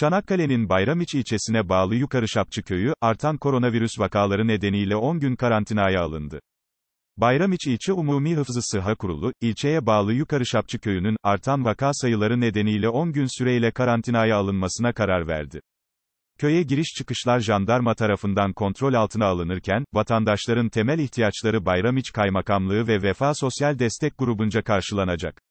Çanakkale'nin Bayramiç ilçesine bağlı Yukarı Şapçı köyü, artan koronavirüs vakaları nedeniyle 10 gün karantinaya alındı. Bayramiç İlçe Umumi Hıfzı Sıha Kurulu, ilçeye bağlı Yukarı Şapçı köyünün, artan vaka sayıları nedeniyle 10 gün süreyle karantinaya alınmasına karar verdi. Köye giriş çıkışlar jandarma tarafından kontrol altına alınırken, vatandaşların temel ihtiyaçları Bayramiç Kaymakamlığı ve Vefa Sosyal Destek Grubunca karşılanacak.